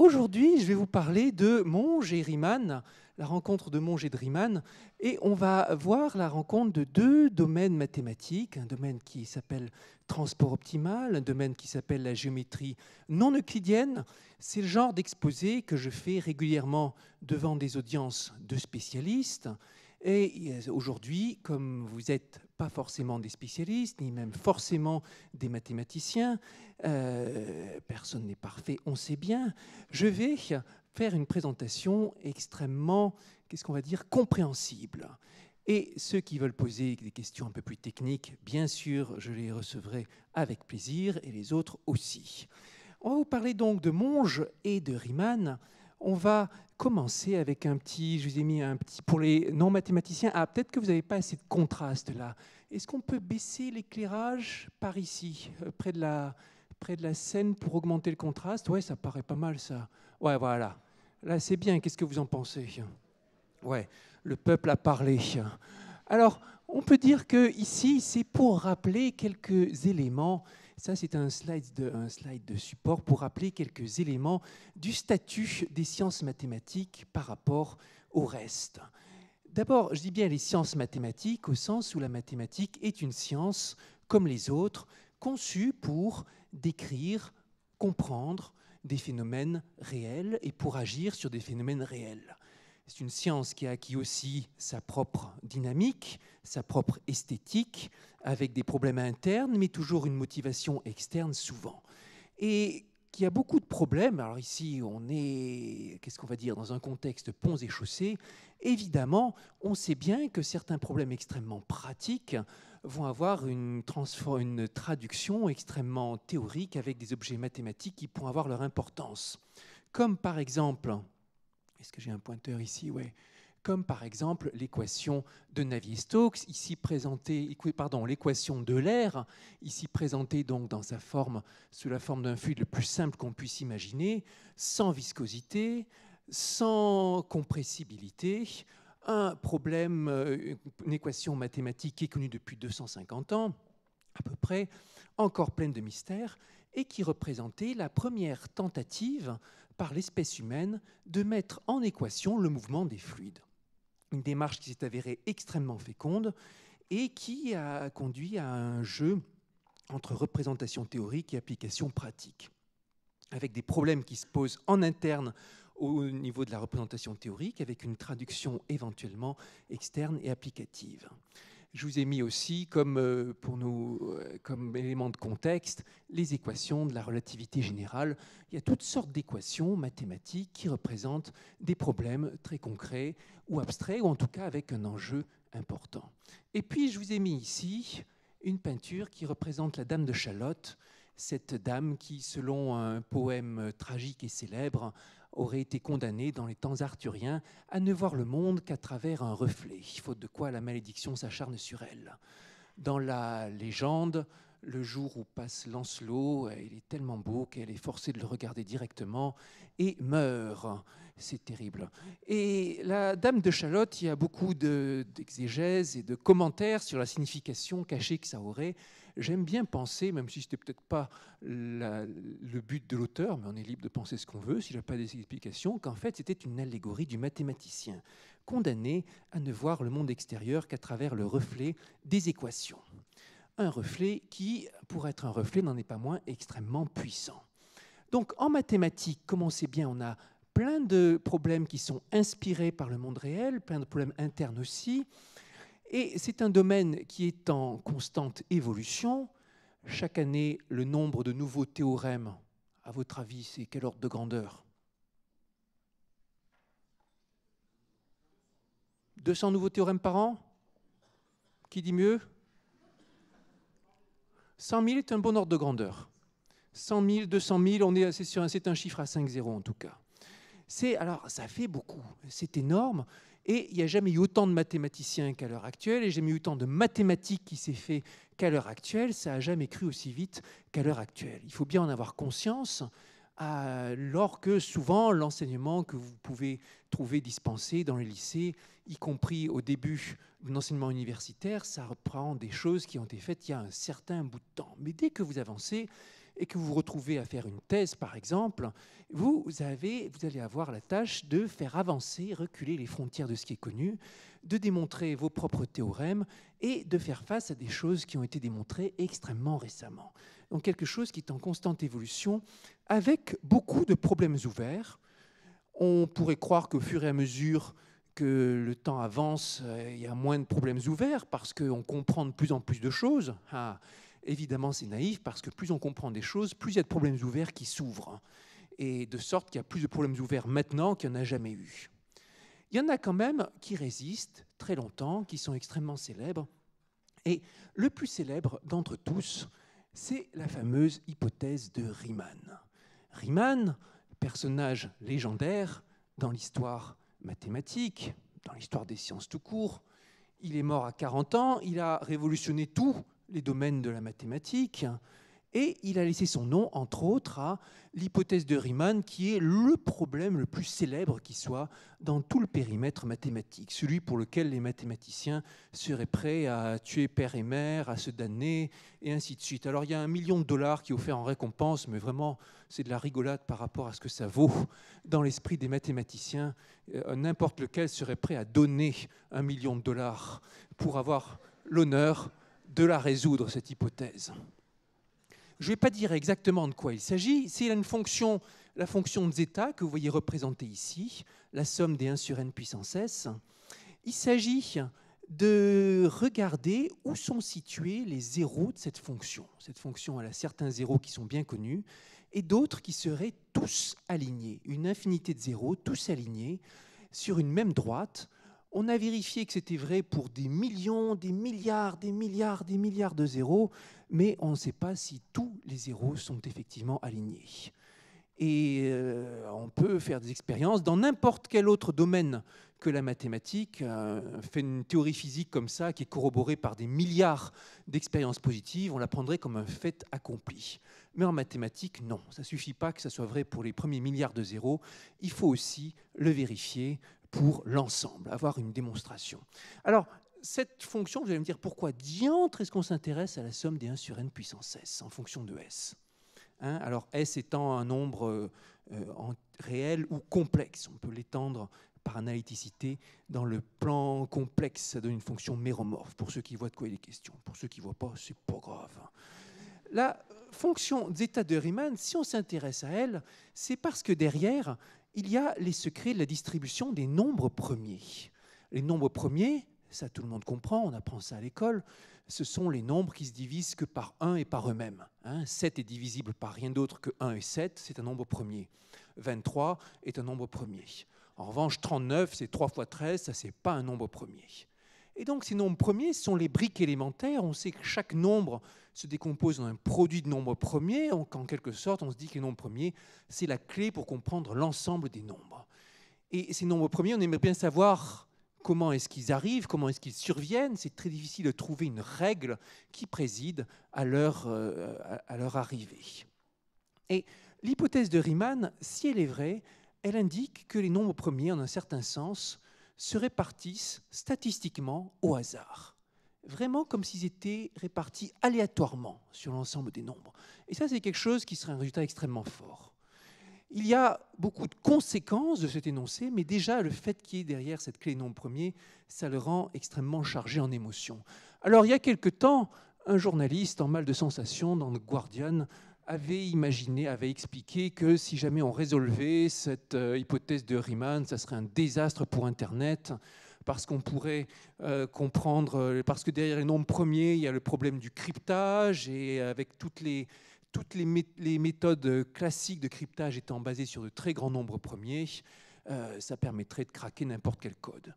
Aujourd'hui, je vais vous parler de Monge et Riemann, la rencontre de Monge et de Riemann, et on va voir la rencontre de deux domaines mathématiques, un domaine qui s'appelle transport optimal, un domaine qui s'appelle la géométrie non euclidienne. C'est le genre d'exposé que je fais régulièrement devant des audiences de spécialistes. Et euh, aujourd'hui, comme vous êtes pas forcément des spécialistes, ni même forcément des mathématiciens. Euh, personne n'est parfait, on sait bien. Je vais faire une présentation extrêmement, qu'est-ce qu'on va dire, compréhensible. Et ceux qui veulent poser des questions un peu plus techniques, bien sûr, je les recevrai avec plaisir, et les autres aussi. On va vous parler donc de Monge et de Riemann. On va commencer avec un petit, je vous ai mis un petit, pour les non-mathématiciens, ah, peut-être que vous n'avez pas assez de contraste là. Est-ce qu'on peut baisser l'éclairage par ici, euh, près de, la, près de la scène, pour augmenter le contraste Ouais, ça paraît pas mal ça. Ouais, voilà. Là, c'est bien. Qu'est-ce que vous en pensez Ouais, le peuple a parlé. Alors, on peut dire que ici, c'est pour rappeler quelques éléments ça, c'est un slide, de, slide de support pour rappeler quelques éléments du statut des sciences mathématiques par rapport au reste. D'abord, je dis bien les sciences mathématiques au sens où la mathématique est une science comme les autres, conçue pour décrire, comprendre des phénomènes réels et pour agir sur des phénomènes réels. C'est une science qui a acquis aussi sa propre dynamique, sa propre esthétique, avec des problèmes internes, mais toujours une motivation externe souvent. Et qui a beaucoup de problèmes. Alors ici, on est, qu'est-ce qu'on va dire, dans un contexte ponts et chaussées. Évidemment, on sait bien que certains problèmes extrêmement pratiques vont avoir une, une traduction extrêmement théorique avec des objets mathématiques qui pourront avoir leur importance. Comme par exemple, est-ce que j'ai un pointeur ici Oui. Comme par exemple l'équation de Navier-Stokes, ici présentée, pardon, l'équation de l'air, ici présentée donc dans sa forme, sous la forme d'un fluide le plus simple qu'on puisse imaginer, sans viscosité, sans compressibilité, un problème, euh, une équation mathématique qui est connue depuis 250 ans, à peu près, encore pleine de mystères, et qui représentait la première tentative par l'espèce humaine de mettre en équation le mouvement des fluides. Une démarche qui s'est avérée extrêmement féconde et qui a conduit à un jeu entre représentation théorique et application pratique, avec des problèmes qui se posent en interne au niveau de la représentation théorique, avec une traduction éventuellement externe et applicative. Je vous ai mis aussi, comme, euh, pour nous, euh, comme élément de contexte, les équations de la relativité générale. Il y a toutes sortes d'équations mathématiques qui représentent des problèmes très concrets ou abstraits, ou en tout cas avec un enjeu important. Et puis, je vous ai mis ici une peinture qui représente la Dame de Chalotte, cette dame qui, selon un poème tragique et célèbre, aurait été condamnée dans les temps arthuriens à ne voir le monde qu'à travers un reflet, faute de quoi la malédiction s'acharne sur elle. Dans la légende, le jour où passe Lancelot, il est tellement beau qu'elle est forcée de le regarder directement et meurt. C'est terrible. Et la Dame de Chalotte, il y a beaucoup d'exégèses et de commentaires sur la signification cachée que ça aurait j'aime bien penser, même si ce n'était peut-être pas le but de l'auteur, mais on est libre de penser ce qu'on veut, s'il n'ai pas des explications, qu'en fait c'était une allégorie du mathématicien, condamné à ne voir le monde extérieur qu'à travers le reflet des équations. Un reflet qui, pour être un reflet, n'en est pas moins extrêmement puissant. Donc en mathématiques, comme on sait bien, on a plein de problèmes qui sont inspirés par le monde réel, plein de problèmes internes aussi. Et c'est un domaine qui est en constante évolution. Chaque année, le nombre de nouveaux théorèmes, à votre avis, c'est quel ordre de grandeur 200 nouveaux théorèmes par an Qui dit mieux 100 000 est un bon ordre de grandeur. 100 000, 200 000, on est, c'est, un, c'est un chiffre à 5-0 en tout cas. C'est, alors, ça fait beaucoup, c'est énorme. Et il n'y a jamais eu autant de mathématiciens qu'à l'heure actuelle, et jamais eu autant de mathématiques qui s'est fait qu'à l'heure actuelle. Ça n'a jamais cru aussi vite qu'à l'heure actuelle. Il faut bien en avoir conscience, alors euh, que souvent l'enseignement que vous pouvez trouver dispensé dans les lycées, y compris au début de l'enseignement universitaire, ça reprend des choses qui ont été faites il y a un certain bout de temps. Mais dès que vous avancez, et que vous vous retrouvez à faire une thèse, par exemple, vous, avez, vous allez avoir la tâche de faire avancer, reculer les frontières de ce qui est connu, de démontrer vos propres théorèmes et de faire face à des choses qui ont été démontrées extrêmement récemment. Donc quelque chose qui est en constante évolution, avec beaucoup de problèmes ouverts. On pourrait croire qu'au fur et à mesure que le temps avance, euh, il y a moins de problèmes ouverts parce qu'on comprend de plus en plus de choses. Ah. Évidemment, c'est naïf parce que plus on comprend des choses, plus il y a de problèmes ouverts qui s'ouvrent. Et de sorte qu'il y a plus de problèmes ouverts maintenant qu'il n'y en a jamais eu. Il y en a quand même qui résistent très longtemps, qui sont extrêmement célèbres. Et le plus célèbre d'entre tous, c'est la fameuse hypothèse de Riemann. Riemann, personnage légendaire dans l'histoire mathématique, dans l'histoire des sciences tout court, il est mort à 40 ans, il a révolutionné tout les domaines de la mathématique. Et il a laissé son nom, entre autres, à l'hypothèse de Riemann, qui est le problème le plus célèbre qui soit dans tout le périmètre mathématique, celui pour lequel les mathématiciens seraient prêts à tuer père et mère, à se damner, et ainsi de suite. Alors il y a un million de dollars qui est offert en récompense, mais vraiment c'est de la rigolade par rapport à ce que ça vaut. Dans l'esprit des mathématiciens, euh, n'importe lequel serait prêt à donner un million de dollars pour avoir l'honneur de la résoudre, cette hypothèse. Je ne vais pas dire exactement de quoi il s'agit. C'est une fonction, la fonction de zeta que vous voyez représentée ici, la somme des 1 sur n puissance s. Il s'agit de regarder où sont situés les zéros de cette fonction. Cette fonction a certains zéros qui sont bien connus et d'autres qui seraient tous alignés, une infinité de zéros, tous alignés sur une même droite on a vérifié que c'était vrai pour des millions, des milliards, des milliards, des milliards de zéros, mais on ne sait pas si tous les zéros sont effectivement alignés. Et euh, on peut faire des expériences dans n'importe quel autre domaine que la mathématique. Faire euh, fait une théorie physique comme ça, qui est corroborée par des milliards d'expériences positives, on la prendrait comme un fait accompli. Mais en mathématiques, non. Ça ne suffit pas que ça soit vrai pour les premiers milliards de zéros. Il faut aussi le vérifier pour l'ensemble, avoir une démonstration. Alors, cette fonction, vous allez me dire, pourquoi diantre est-ce qu'on s'intéresse à la somme des 1 sur n puissance s, en fonction de s hein Alors, s étant un nombre euh, euh, réel ou complexe, on peut l'étendre par analyticité dans le plan complexe, ça donne une fonction méromorphe, pour ceux qui voient de quoi il est question. Pour ceux qui ne voient pas, c'est pas grave. La fonction zeta de Riemann, si on s'intéresse à elle, c'est parce que derrière, il y a les secrets de la distribution des nombres premiers. Les nombres premiers, ça tout le monde comprend, on apprend ça à l'école, ce sont les nombres qui se divisent que par 1 et par eux-mêmes. 7 hein. est divisible par rien d'autre que 1 et 7, c'est un nombre premier. 23 est un nombre premier. En revanche, 39, c'est 3 fois 13, ça c'est pas un nombre premier. Et donc ces nombres premiers sont les briques élémentaires. On sait que chaque nombre se décompose en un produit de nombres premiers. Donc en quelque sorte, on se dit que les nombres premiers, c'est la clé pour comprendre l'ensemble des nombres. Et ces nombres premiers, on aimerait bien savoir comment est-ce qu'ils arrivent, comment est-ce qu'ils surviennent. C'est très difficile de trouver une règle qui préside à leur, euh, à leur arrivée. Et l'hypothèse de Riemann, si elle est vraie, elle indique que les nombres premiers, en un certain sens, se répartissent statistiquement au hasard, vraiment comme s'ils étaient répartis aléatoirement sur l'ensemble des nombres. Et ça, c'est quelque chose qui serait un résultat extrêmement fort. Il y a beaucoup de conséquences de cet énoncé, mais déjà le fait qu'il y ait derrière cette clé nombre premier, ça le rend extrêmement chargé en émotions. Alors il y a quelque temps, un journaliste en mal de sensation dans The Guardian avait imaginé, avait expliqué que si jamais on résolvait cette euh, hypothèse de Riemann, ça serait un désastre pour Internet parce qu'on pourrait euh, comprendre, euh, parce que derrière les nombres premiers, il y a le problème du cryptage, et avec toutes les, toutes les, méthodes classiques de cryptage étant basées sur de très grands nombres premiers, ça permettrait de craquer n'importe quel code.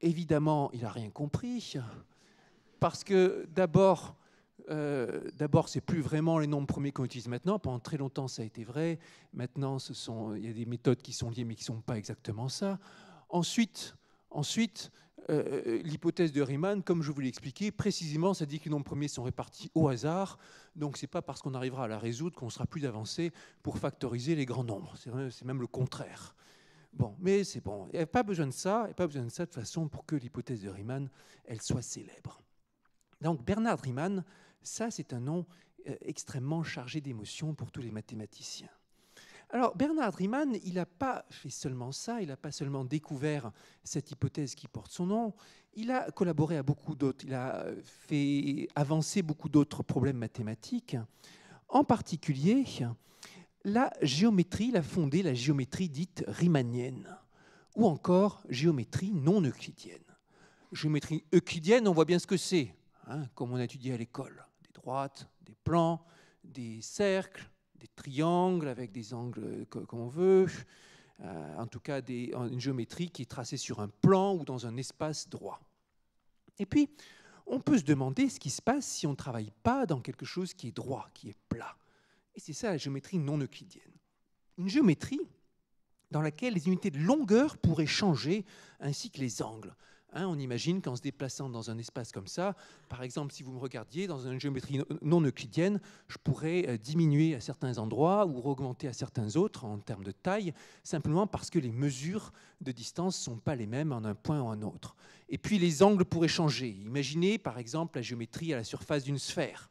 Évidemment, il n'a rien compris, parce que d'abord, euh, d'abord, c'est plus vraiment les nombres premiers qu'on utilise maintenant. Pendant très longtemps, ça a été vrai. Maintenant, ce sont, il y a des méthodes qui sont liées, mais qui ne sont pas exactement ça. Ensuite, ensuite euh, euh, l'hypothèse de Riemann, comme je vous l'ai expliqué, précisément, ça dit que les nombres premiers sont répartis au hasard. Donc, ce n'est pas parce qu'on arrivera à la résoudre qu'on sera plus avancé pour factoriser les grands nombres. C'est même le contraire. Bon, mais c'est bon. Il n'y a pas besoin de ça, il a pas besoin de ça de façon pour que l'hypothèse de Riemann, elle soit célèbre. Donc Bernard Riemann ça, c'est un nom euh, extrêmement chargé d'émotions pour tous les mathématiciens. Alors Bernard Riemann, il n'a pas fait seulement ça, il n'a pas seulement découvert cette hypothèse qui porte son nom, il a collaboré à beaucoup d'autres, il a euh, fait avancer beaucoup d'autres problèmes mathématiques. En particulier, la géométrie, il a fondé la géométrie dite riemannienne, ou encore géométrie non euclidienne. Géométrie euclidienne, on voit bien ce que c'est, hein, comme on a étudié à l'école droites, des plans, des cercles, des triangles avec des angles qu'on veut, euh, en tout cas une géométrie qui est tracée sur un plan ou dans un espace droit. Et puis, on peut se demander ce qui se passe si on ne travaille pas dans quelque chose qui est droit, qui est plat. Et c'est ça la géométrie non euclidienne. Une géométrie dans laquelle les unités de longueur pourraient changer, ainsi que les angles. Hein, on imagine qu'en se déplaçant dans un espace comme ça, par exemple, si vous me regardiez dans une géométrie non euclidienne, je pourrais euh, diminuer à certains endroits ou augmenter à certains autres en termes de taille, simplement parce que les mesures de distance ne sont pas les mêmes en un point ou en un autre. Et puis les angles pourraient changer. Imaginez par exemple la géométrie à la surface d'une sphère.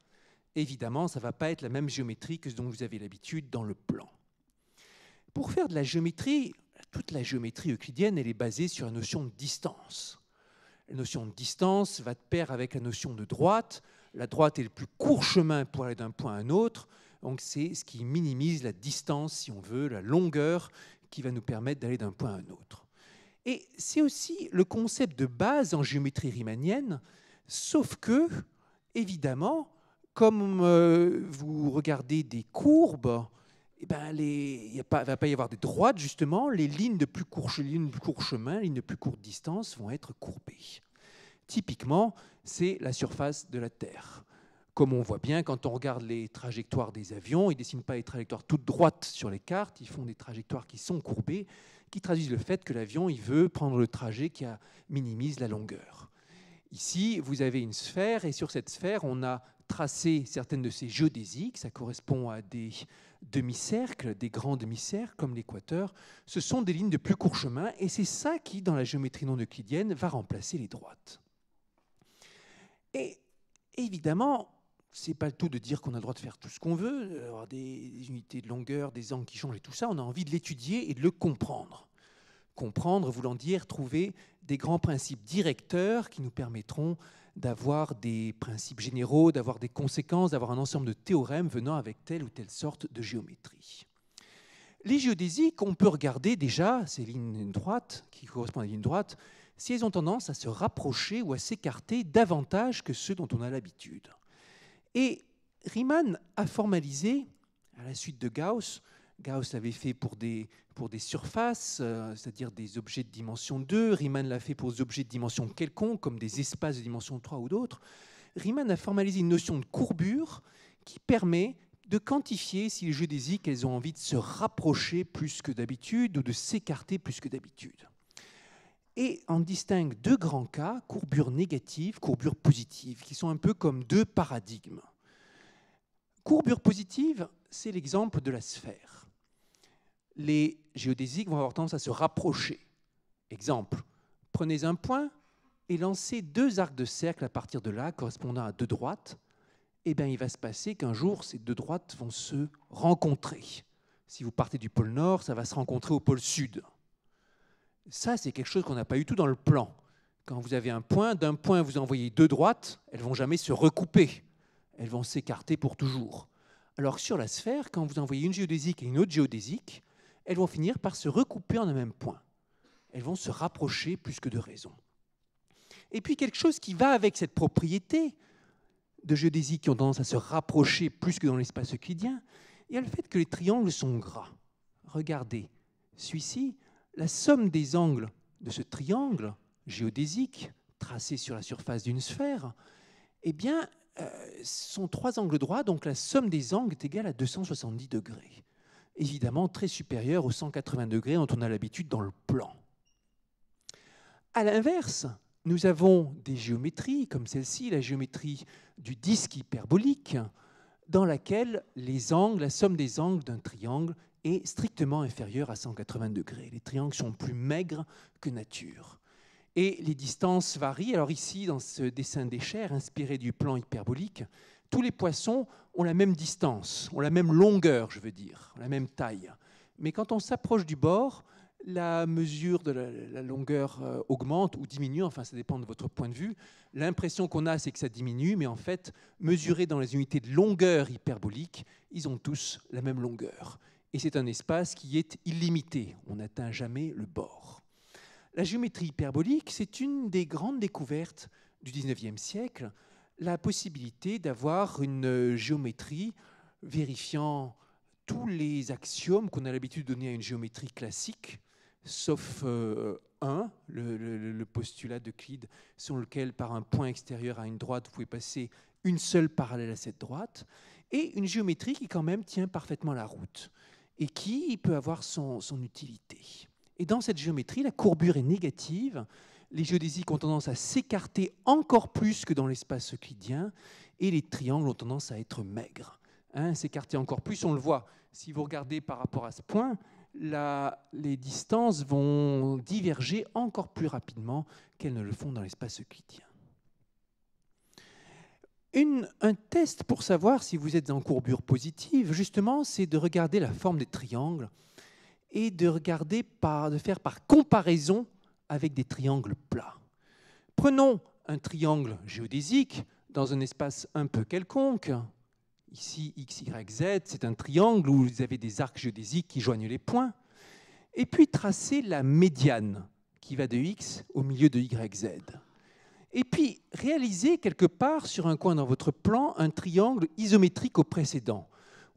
Évidemment, ça ne va pas être la même géométrie que ce dont vous avez l'habitude dans le plan. Pour faire de la géométrie, toute la géométrie euclidienne, elle est basée sur la notion de distance. La notion de distance va de pair avec la notion de droite. La droite est le plus court chemin pour aller d'un point à un autre. Donc c'est ce qui minimise la distance, si on veut, la longueur qui va nous permettre d'aller d'un point à un autre. Et c'est aussi le concept de base en géométrie riemannienne, sauf que, évidemment, comme euh, vous regardez des courbes, eh ben, il ne va pas y avoir des droites, justement, les lignes de plus court, chemin, les court chemin, lignes de plus courte distance vont être courbées. Typiquement, c'est la surface de la Terre. Comme on voit bien, quand on regarde les trajectoires des avions, ils ne dessinent pas les trajectoires toutes droites sur les cartes, ils font des trajectoires qui sont courbées, qui traduisent le fait que l'avion il veut prendre le trajet qui a, minimise la longueur. Ici, vous avez une sphère, et sur cette sphère, on a tracé certaines de ces géodésiques. ça correspond à des demi cercle des grands demi-cercles comme l'équateur, ce sont des lignes de plus court chemin et c'est ça qui, dans la géométrie non euclidienne, va remplacer les droites. Et évidemment, c'est pas le tout de dire qu'on a le droit de faire tout ce qu'on veut, avoir des unités de longueur, des angles qui changent et tout ça, on a envie de l'étudier et de le comprendre. Comprendre voulant dire trouver des grands principes directeurs qui nous permettront d'avoir des principes généraux, d'avoir des conséquences, d'avoir un ensemble de théorèmes venant avec telle ou telle sorte de géométrie. Les géodésiques, on peut regarder déjà ces lignes droites, qui correspondent à des lignes droites, si elles ont tendance à se rapprocher ou à s'écarter davantage que ceux dont on a l'habitude. Et Riemann a formalisé, à la suite de Gauss, Gauss l'avait fait pour des, pour des surfaces, euh, c'est-à-dire des objets de dimension 2. Riemann l'a fait pour des objets de dimension quelconque, comme des espaces de dimension 3 ou d'autres. Riemann a formalisé une notion de courbure qui permet de quantifier si les géodésiques ont envie de se rapprocher plus que d'habitude ou de s'écarter plus que d'habitude. Et on distingue deux grands cas, courbure négative, courbure positive, qui sont un peu comme deux paradigmes. Courbure positive, c'est l'exemple de la sphère les géodésiques vont avoir tendance à se rapprocher. Exemple, prenez un point et lancez deux arcs de cercle à partir de là, correspondant à deux droites. Eh bien, il va se passer qu'un jour, ces deux droites vont se rencontrer. Si vous partez du pôle Nord, ça va se rencontrer au pôle Sud. Ça, c'est quelque chose qu'on n'a pas eu tout dans le plan. Quand vous avez un point, d'un point, vous envoyez deux droites, elles vont jamais se recouper. Elles vont s'écarter pour toujours. Alors sur la sphère, quand vous envoyez une géodésique et une autre géodésique, elles vont finir par se recouper en un même point. Elles vont se rapprocher plus que de raison. Et puis quelque chose qui va avec cette propriété de géodésie qui ont tendance à se rapprocher plus que dans l'espace euclidien, il y a le fait que les triangles sont gras. Regardez, celui-ci, la somme des angles de ce triangle géodésique tracé sur la surface d'une sphère, eh bien, euh, sont trois angles droits, donc la somme des angles est égale à 270 degrés évidemment très supérieure aux 180 degrés dont on a l'habitude dans le plan. A l'inverse, nous avons des géométries comme celle-ci, la géométrie du disque hyperbolique, dans laquelle les angles, la somme des angles d'un triangle est strictement inférieure à 180 degrés. Les triangles sont plus maigres que nature. Et les distances varient. Alors ici, dans ce dessin des chairs inspiré du plan hyperbolique, tous les poissons ont la même distance, ont la même longueur, je veux dire, la même taille. Mais quand on s'approche du bord, la mesure de la, longueur euh, augmente ou diminue, enfin ça dépend de votre point de vue. L'impression qu'on a, c'est que ça diminue, mais en fait, mesuré dans les unités de longueur hyperbolique, ils ont tous la même longueur. Et c'est un espace qui est illimité, on n'atteint jamais le bord. La géométrie hyperbolique, c'est une des grandes découvertes du 19e siècle, la possibilité d'avoir une euh, géométrie vérifiant tous les axiomes qu'on a l'habitude de donner à une géométrie classique, sauf euh, un, le, postulat de postulat d'Euclide, selon lequel par un point extérieur à une droite, vous pouvez passer une seule parallèle à cette droite, et une géométrie qui quand même tient parfaitement la route et qui peut avoir son utilité. Et dans cette géométrie, la courbure est négative les géodésiques ont tendance à s'écarter encore plus que dans l'espace euclidien, et les triangles ont tendance à être maigres. Hein, s'écarter encore plus, on le voit. Si vous regardez par rapport à ce point, la, les distances vont diverger encore plus rapidement qu'elles ne le font dans l'espace euclidien. un test pour savoir si vous êtes en courbure positive, justement, c'est de regarder la forme des triangles et de regarder par, de faire par comparaison avec des triangles plats. Prenons un triangle géodésique dans un espace un peu quelconque. Ici, x, y, z, c'est un triangle où vous avez des arcs géodésiques qui joignent les points. Et puis tracer la médiane qui va de x au milieu de y, z. Et puis réaliser quelque part sur un coin dans votre plan un triangle isométrique au précédent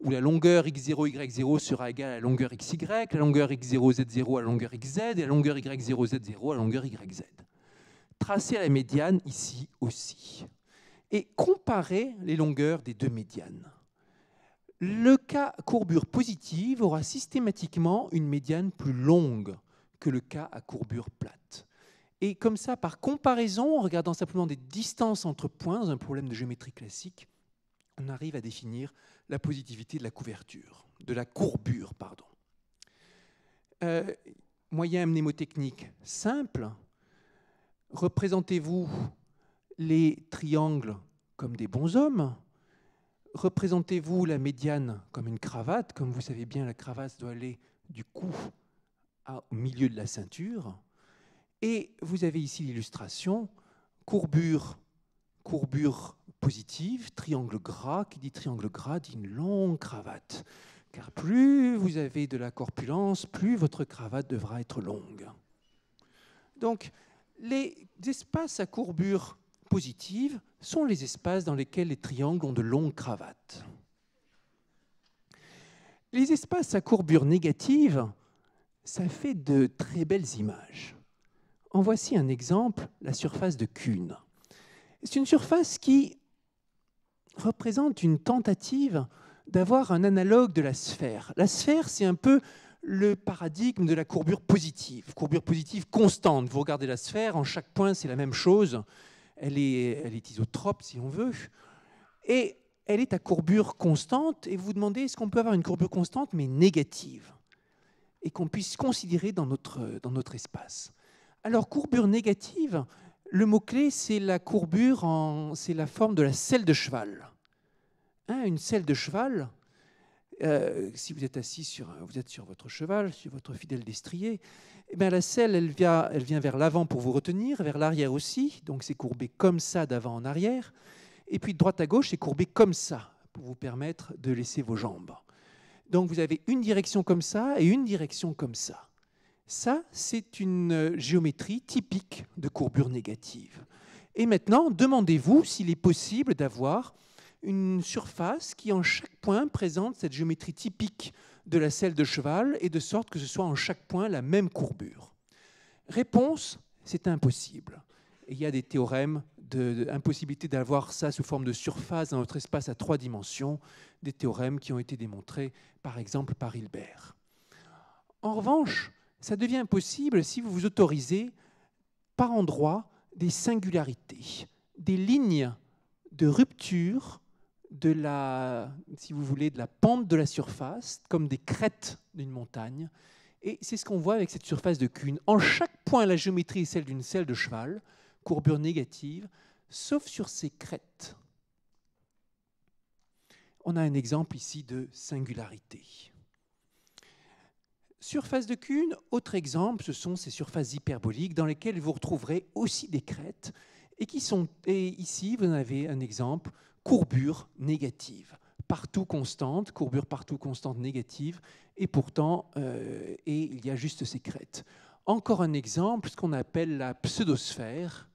où la longueur x0, y0 sera égale à la longueur xy, la longueur x0, z0 à la longueur xz, et la longueur y0, z0 à la longueur yz. Tracer la médiane ici aussi. Et comparer les longueurs des deux médianes. Le cas courbure positive aura systématiquement une médiane plus longue que le cas à courbure plate. Et comme ça, par comparaison, en regardant simplement des distances entre points dans un problème de géométrie classique, on arrive à définir la positivité de la couverture, de la courbure, pardon. Euh, moyen mnémotechnique simple, représentez-vous les triangles comme des hommes. représentez-vous la médiane comme une cravate, comme vous savez bien la cravate doit aller du cou au milieu de la ceinture, et vous avez ici l'illustration, courbure, courbure positive, triangle gras, qui dit triangle gras dit une longue cravate. Car plus vous avez de la corpulence, plus votre cravate devra être longue. Donc, les espaces à courbure positive sont les espaces dans lesquels les triangles ont de longues cravates. Les espaces à courbure négative, ça fait de très belles images. En voici un exemple, la surface de Kuhn. C'est une surface qui représente une tentative d'avoir un analogue de la sphère. La sphère, c'est un peu le paradigme de la courbure positive, courbure positive constante. Vous regardez la sphère, en chaque point, c'est la même chose. Elle est, elle est isotrope, si on veut. Et elle est à courbure constante. Et vous vous demandez, est-ce qu'on peut avoir une courbure constante, mais négative Et qu'on puisse considérer dans notre, dans notre espace. Alors, courbure négative, le mot-clé, c'est la courbure, en... c'est la forme de la selle de cheval. Hein, une selle de cheval, euh, si vous êtes assis sur, vous êtes sur votre cheval, sur votre fidèle destrier, eh la selle, elle vient, elle vient vers l'avant pour vous retenir, vers l'arrière aussi, donc c'est courbé comme ça d'avant en arrière, et puis de droite à gauche, c'est courbé comme ça pour vous permettre de laisser vos jambes. Donc vous avez une direction comme ça et une direction comme ça. Ça, c'est une euh, géométrie typique de courbure négative. Et maintenant, demandez-vous s'il est possible d'avoir une surface qui, en chaque point, présente cette géométrie typique de la selle de cheval et de sorte que ce soit en chaque point la même courbure. Réponse, c'est impossible. il y a des théorèmes d'impossibilité d'avoir ça sous forme de surface dans notre espace à trois dimensions, des théorèmes qui ont été démontrés par exemple par Hilbert. En revanche, ça devient possible si vous vous autorisez par endroits des singularités, des lignes de rupture de la, si vous voulez, de la pente de la surface, comme des crêtes d'une montagne. Et c'est ce qu'on voit avec cette surface de cune. En chaque point, la géométrie est celle d'une selle de cheval, courbure négative, sauf sur ces crêtes. On a un exemple ici de singularité. Surface de Kuhn, autre exemple, ce sont ces surfaces hyperboliques dans lesquelles vous retrouverez aussi des crêtes et qui sont, et ici vous en avez un exemple, courbure négative, partout constante, courbure partout constante négative, et pourtant, euh, et il y a juste ces crêtes. Encore un exemple, ce qu'on appelle la pseudosphère,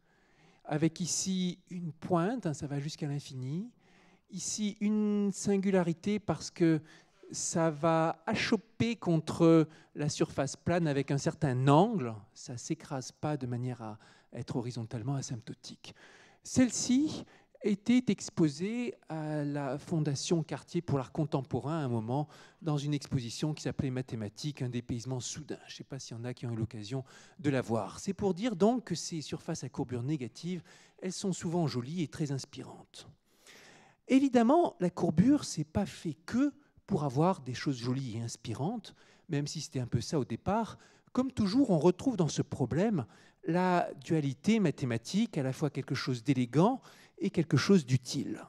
avec ici une pointe, hein, ça va jusqu'à l'infini, ici une singularité parce que ça va achoper contre la surface plane avec un certain angle, ça ne s'écrase pas de manière à être horizontalement asymptotique. Celle-ci était exposée à la Fondation Cartier pour l'art contemporain à un moment dans une exposition qui s'appelait Mathématiques, un dépaysement soudain. Je ne sais pas s'il y en a qui ont eu l'occasion de la voir. C'est pour dire donc que ces surfaces à courbure négative, elles sont souvent jolies et très inspirantes. Évidemment, la courbure, c'est pas fait que pour avoir des choses jolies et inspirantes, même si c'était un peu ça au départ. Comme toujours, on retrouve dans ce problème la dualité mathématique, à la fois quelque chose d'élégant et quelque chose d'utile.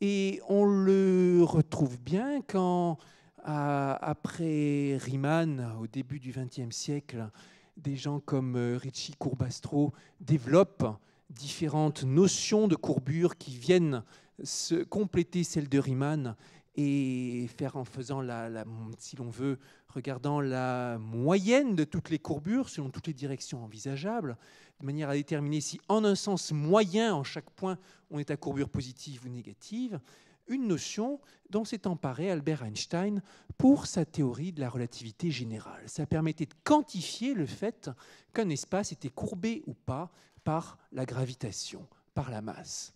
Et on le retrouve bien quand, après Riemann, au début du XXe siècle, des gens comme euh, Ricci Courbastro développent différentes notions de courbure qui viennent se compléter celles de Riemann et faire en faisant la, si l'on veut, regardant la moyenne de toutes les courbures selon toutes les directions envisageables, de manière à déterminer si en un sens moyen, en chaque point, on est à courbure positive ou négative, une notion dont s'est emparé Albert Einstein pour sa théorie de la relativité générale. Ça permettait de quantifier le fait qu'un espace était courbé ou pas par la gravitation, par la masse.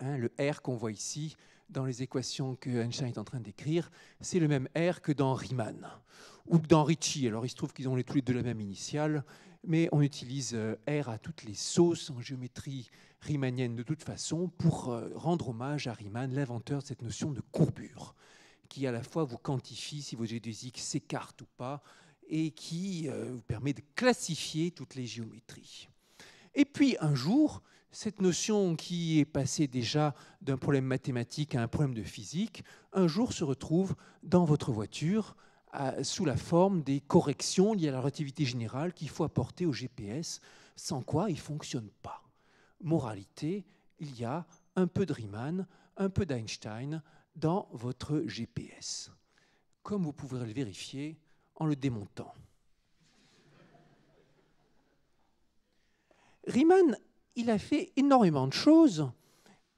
Hein, le R qu'on voit ici, dans les équations que Einstein est en train d'écrire, c'est le même R que dans Riemann ou dans Ricci. Alors il se trouve qu'ils ont les, tous les deux la même initiale, mais on utilise euh, R à toutes les sauces en géométrie riemannienne de toute façon pour euh, rendre hommage à Riemann, l'inventeur de cette notion de courbure, qui à la fois vous quantifie si vos géodésiques s'écartent ou pas, et qui euh, vous permet de classifier toutes les géométries. Et puis un jour, cette notion qui est passée déjà d'un problème mathématique à un problème de physique, un jour se retrouve dans votre voiture sous la forme des corrections liées à la relativité générale qu'il faut apporter au GPS, sans quoi il ne fonctionne pas. Moralité, il y a un peu de Riemann, un peu d'Einstein dans votre GPS, comme vous pouvez le vérifier en le démontant. Riemann il a fait énormément de choses.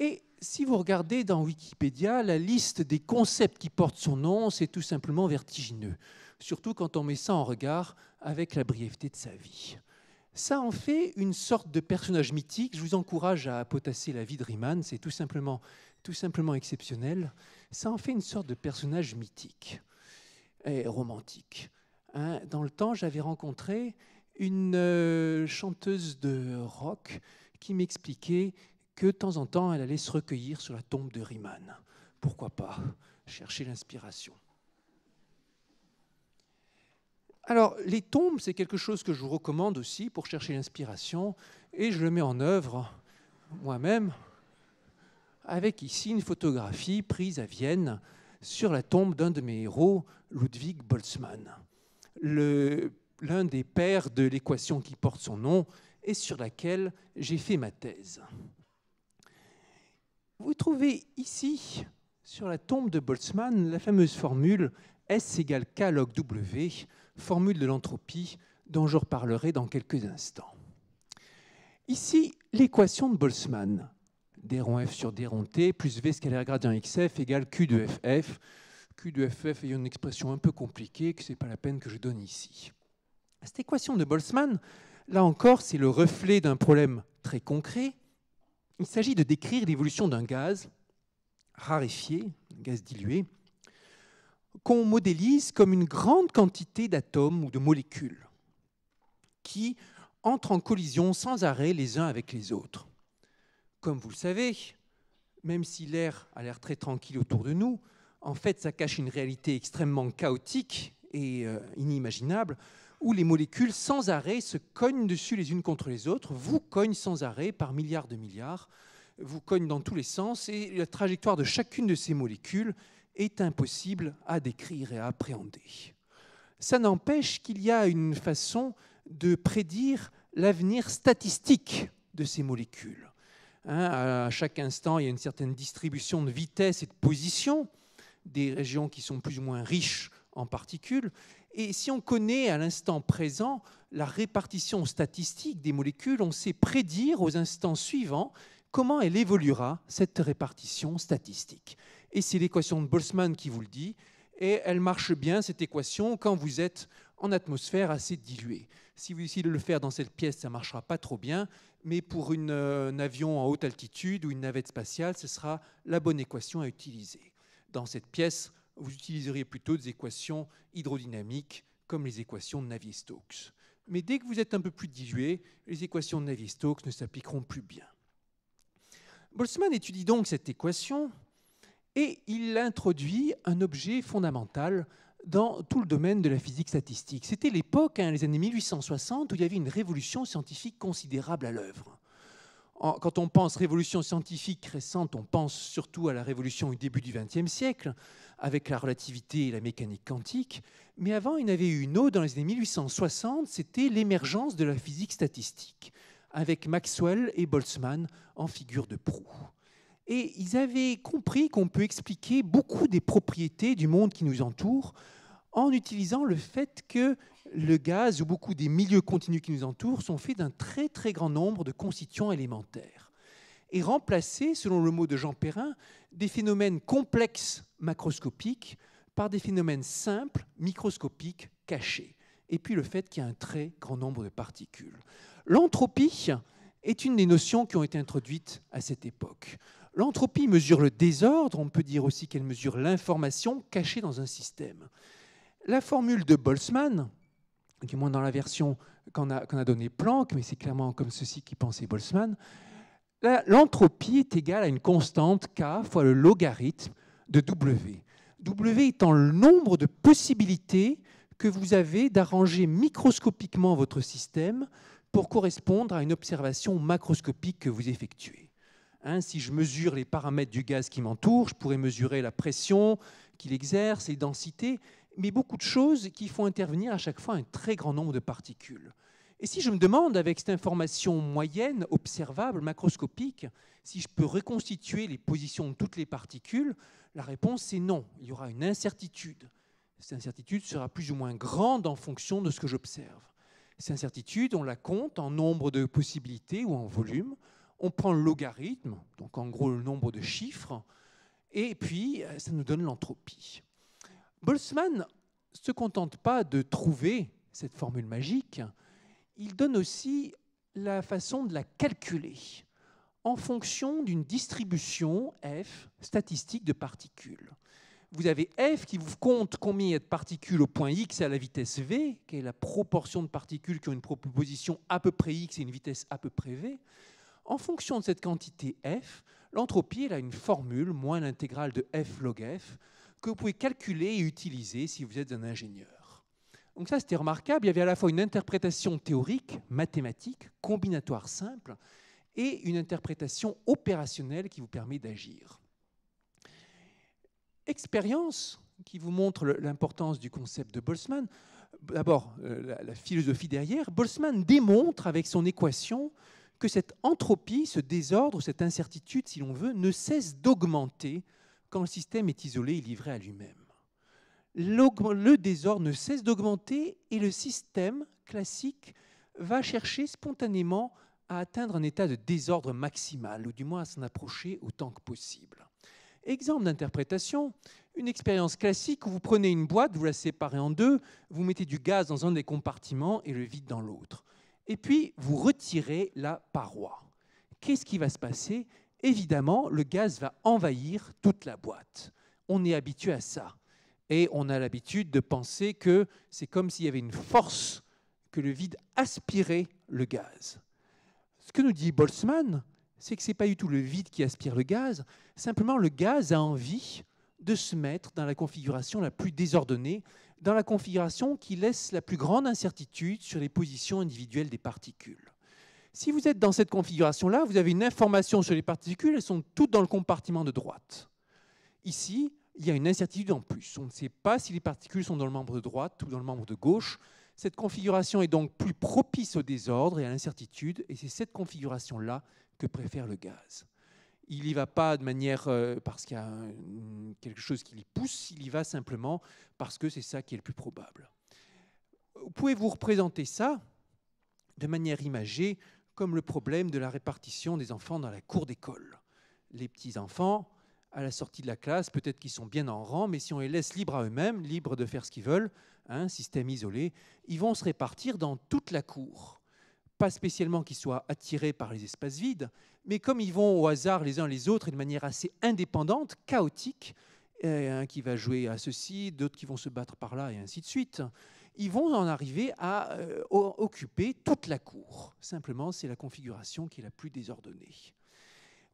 Et si vous regardez dans Wikipédia, la liste des concepts qui portent son nom, c'est tout simplement vertigineux. Surtout quand on met ça en regard avec la brièveté de sa vie. Ça en fait une sorte de personnage mythique. Je vous encourage à potasser la vie de Riemann, c'est tout simplement, tout simplement exceptionnel. Ça en fait une sorte de personnage mythique et romantique. Hein. dans le temps, j'avais rencontré une euh, chanteuse de rock qui m'expliquait que de temps en temps, elle allait se recueillir sur la tombe de Riemann. Pourquoi pas chercher l'inspiration alors, les tombes, c'est quelque chose que je vous recommande aussi pour chercher l'inspiration, et je le mets en œuvre moi-même, avec ici une photographie prise à Vienne sur la tombe d'un de mes héros, Ludwig Boltzmann, l'un des pères de l'équation qui porte son nom, et sur laquelle j'ai fait ma thèse. Vous trouvez ici, sur la tombe de Boltzmann, la fameuse formule S égale K log W, formule de l'entropie dont je reparlerai dans quelques instants. Ici, l'équation de Boltzmann, d rond f sur d rond t plus v scalaire gradient xf égale q de ff, q de ff ayant une expression un peu compliquée que ce n'est pas la peine que je donne ici. Cette équation de Boltzmann, là encore, c'est le reflet d'un problème très concret. Il s'agit de décrire l'évolution d'un gaz raréfié, un gaz dilué, qu'on modélise comme une grande quantité d'atomes ou de molécules qui entrent en collision sans arrêt les uns avec les autres. Comme vous le savez, même si l'air a l'air très tranquille autour de nous, en fait, ça cache une réalité extrêmement chaotique et euh, inimaginable où les molécules sans arrêt se cognent dessus les unes contre les autres, vous cognent sans arrêt par milliards de milliards, vous cognent dans tous les sens, et la trajectoire de chacune de ces molécules est impossible à décrire et à appréhender. Ça n'empêche qu'il y a une façon de prédire l'avenir statistique de ces molécules. Hein. à chaque instant, il y a une certaine distribution de vitesse et de position des régions qui sont plus ou moins riches en particules, et si on connaît à l'instant présent la répartition statistique des molécules, on sait prédire aux instants suivants comment elle évoluera, cette répartition statistique. Et c'est l'équation de Boltzmann qui vous le dit. Et elle marche bien, cette équation, quand vous êtes en atmosphère assez diluée. Si vous essayez de le faire dans cette pièce, ça ne marchera pas trop bien, mais pour euh, un avion en haute altitude ou une navette spatiale, ce sera la bonne équation à utiliser. Dans cette pièce, vous utiliseriez plutôt des équations hydrodynamiques comme les équations de Navier-Stokes. Mais dès que vous êtes un peu plus dilué, les équations de Navier-Stokes ne s'appliqueront plus bien. Boltzmann étudie donc cette équation et il introduit un objet fondamental dans tout le domaine de la physique statistique. C'était l'époque, hein, les années 1860, où il y avait une révolution scientifique considérable à l'œuvre quand on pense révolution scientifique récente, on pense surtout à la révolution au début du XXe siècle, avec la relativité et la mécanique quantique. Mais avant, il y en avait eu une autre dans les années 1860, c'était l'émergence de la physique statistique, avec Maxwell et Boltzmann en figure de proue. Et ils avaient compris qu'on peut expliquer beaucoup des propriétés du monde qui nous entoure en utilisant le fait que le gaz ou beaucoup des milieux continus qui nous entourent sont faits d'un très très grand nombre de constituants élémentaires et remplacer, selon le mot de Jean Perrin, des phénomènes complexes macroscopiques par des phénomènes simples microscopiques cachés. Et puis le fait qu'il y a un très grand nombre de particules. L'entropie est une des notions qui ont été introduites à cette époque. L'entropie mesure le désordre, on peut dire aussi qu'elle mesure l'information cachée dans un système la formule de Boltzmann, du moins dans la version qu'on a, donnée Planck, mais c'est clairement comme ceci qui pensait Boltzmann, l'entropie est égale à une constante k fois le logarithme de w. W étant le nombre de possibilités que vous avez d'arranger microscopiquement votre système pour correspondre à une observation macroscopique que vous effectuez. Hein, si je mesure les paramètres du gaz qui m'entoure, je pourrais mesurer la pression qu'il exerce, les densités, mais beaucoup de choses qui font intervenir à chaque fois un très grand nombre de particules. Et si je me demande, avec cette information moyenne, observable, macroscopique, si je peux reconstituer les positions de toutes les particules, la réponse est non. Il y aura une incertitude. Cette incertitude sera plus ou moins grande en fonction de ce que j'observe. Cette incertitude, on la compte en nombre de possibilités ou en volume. On prend le logarithme, donc en gros le nombre de chiffres, et puis euh, ça nous donne l'entropie. Boltzmann ne se contente pas de trouver cette formule magique, il donne aussi la façon de la calculer en fonction d'une distribution F statistique de particules. Vous avez F qui vous compte combien il y a de particules au point X à la vitesse V, qui est la proportion de particules qui ont une proposition à peu près X et une vitesse à peu près V. En fonction de cette quantité F, l'entropie a une formule, moins l'intégrale de F log F, que vous pouvez calculer et utiliser si vous êtes un ingénieur. Donc ça, c'était remarquable. Il y avait à la fois une interprétation théorique, mathématique, combinatoire simple, et une interprétation opérationnelle qui vous permet d'agir. Expérience qui vous montre l'importance du concept de Boltzmann. D'abord, euh, la, philosophie derrière. Boltzmann démontre avec son équation que cette entropie, ce désordre, cette incertitude, si l'on veut, ne cesse d'augmenter quand le système est isolé et livré à lui-même. Le désordre ne cesse d'augmenter et le système classique va chercher spontanément à atteindre un état de désordre maximal, ou du moins à s'en approcher autant que possible. Exemple d'interprétation, une expérience classique où vous prenez une boîte, vous la séparez en deux, vous mettez du gaz dans un des compartiments et le vide dans l'autre. Et puis, vous retirez la paroi. Qu'est-ce qui va se passer évidemment, le gaz va envahir toute la boîte. On est habitué à ça. Et on a l'habitude de penser que c'est comme s'il y avait une force que le vide aspirait le gaz. Ce que nous dit Boltzmann, c'est que ce n'est pas du tout le vide qui aspire le gaz, simplement le gaz a envie de se mettre dans la configuration la plus désordonnée, dans la configuration qui laisse la plus grande incertitude sur les positions individuelles des particules. Si vous êtes dans cette configuration-là, vous avez une information sur les particules, elles sont toutes dans le compartiment de droite. Ici, il y a une incertitude en plus. On ne sait pas si les particules sont dans le membre de droite ou dans le membre de gauche. Cette configuration est donc plus propice au désordre et à l'incertitude, et c'est cette configuration-là que préfère le gaz. Il n'y va pas de manière euh, parce qu'il y a quelque chose qui l'y pousse, il y va simplement parce que c'est ça qui est le plus probable. Vous pouvez vous représenter ça de manière imagée comme le problème de la répartition des enfants dans la cour d'école. Les petits-enfants, à la sortie de la classe, peut-être qu'ils sont bien en rang, mais si on les laisse libres à eux-mêmes, libres de faire ce qu'ils veulent, un hein, système isolé, ils vont se répartir dans toute la cour. Pas spécialement qu'ils soient attirés par les espaces vides, mais comme ils vont au hasard les uns les autres et de manière assez indépendante, chaotique, un qui va jouer à ceci, d'autres qui vont se battre par là, et ainsi de suite ils vont en arriver à euh, occuper toute la cour. Simplement, c'est la configuration qui est la plus désordonnée.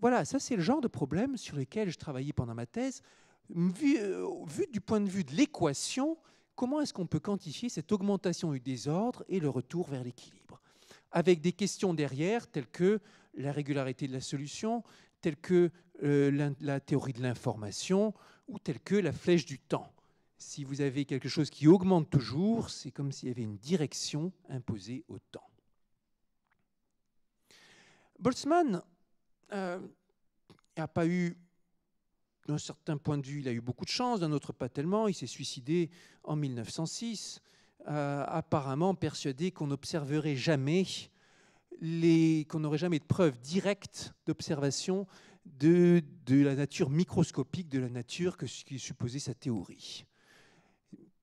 Voilà, ça c'est le genre de problème sur lequel je travaillais pendant ma thèse. Euh, vu, du point de vue de l'équation, comment est-ce qu'on peut quantifier cette augmentation du désordre et le retour vers l'équilibre Avec des questions derrière telles que la régularité de la solution, telles que euh, la, la théorie de l'information ou telles que la flèche du temps si vous avez quelque chose qui augmente toujours, c'est comme s'il y avait une direction imposée au temps. Boltzmann n'a euh, pas eu, d'un certain point de vue, il a eu beaucoup de chance, d'un autre pas tellement. Il s'est suicidé en 1906, euh, apparemment persuadé qu'on n'observerait jamais, qu'on n'aurait jamais de preuves directes d'observation de, la nature microscopique de la nature que, qui supposait sa théorie.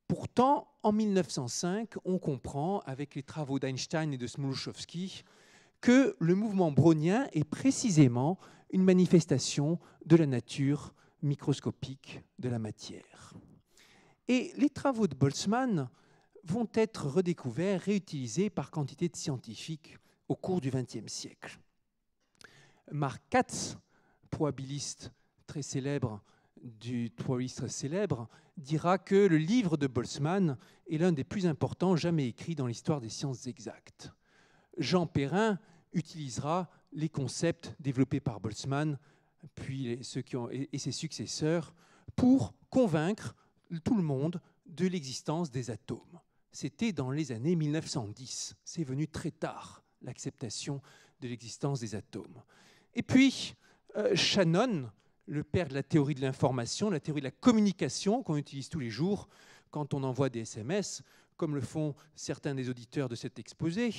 Pourtant, en 1905, on comprend, avec les travaux d'Einstein et de Smoluchowski, que le mouvement brownien est précisément une manifestation de la nature microscopique de la matière. Et les travaux de Boltzmann vont être redécouverts, réutilisés par quantité de scientifiques au cours du XXe siècle. Marc Katz, probabiliste très célèbre du touriste célèbre, dira que le livre de Boltzmann est l'un des plus importants jamais écrits dans l'histoire des sciences exactes. Jean Perrin utilisera les concepts développés par Boltzmann puis ceux qui ont, et ses successeurs pour convaincre tout le monde de l'existence des atomes. C'était dans les années 1910. C'est venu très tard, l'acceptation de l'existence des atomes. Et puis, euh, Shannon, le père de la théorie de l'information, la théorie de la communication qu'on utilise tous les jours quand on envoie des SMS, comme le font certains des auditeurs de cet exposé.